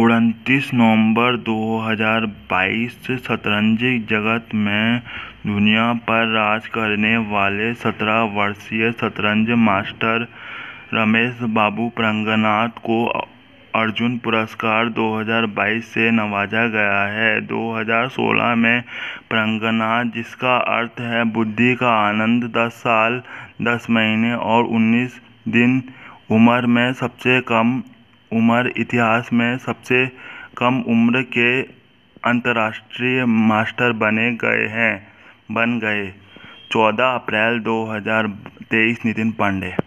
उनतीस नवंबर 2022 शतरंज जगत में दुनिया पर राज करने वाले सत्रह वर्षीय शतरंज मास्टर रमेश बाबू प्रंगनाथ को अर्जुन पुरस्कार 2022 से नवाजा गया है 2016 में प्रंगनाथ जिसका अर्थ है बुद्धि का आनंद 10 साल 10 महीने और 19 दिन उम्र में सबसे कम उम्र इतिहास में सबसे कम उम्र के अंतर्राष्ट्रीय मास्टर बने गए हैं बन गए चौदह अप्रैल दो हज़ार तेईस नितिन पांडे